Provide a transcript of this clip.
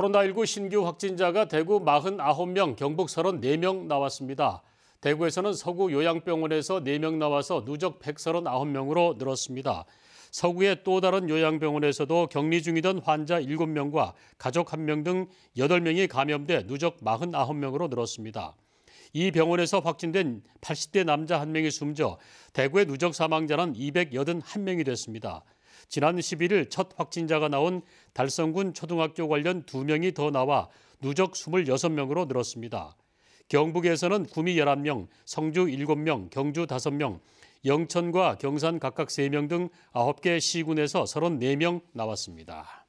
코로나19 신규 확진자가 대구 49명, 경북 34명 나왔습니다. 대구에서는 서구 요양병원에서 4명 나와서 누적 139명으로 늘었습니다. 서구의 또 다른 요양병원에서도 격리 중이던 환자 7명과 가족 1명 등 8명이 감염돼 누적 49명으로 늘었습니다. 이 병원에서 확진된 80대 남자 1명이 숨져 대구의 누적 사망자는 281명이 됐습니다. 지난 11일 첫 확진자가 나온 달성군 초등학교 관련 2명이 더 나와 누적 26명으로 늘었습니다. 경북에서는 구미 11명, 성주 7명, 경주 5명, 영천과 경산 각각 3명 등 9개 시군에서 34명 나왔습니다.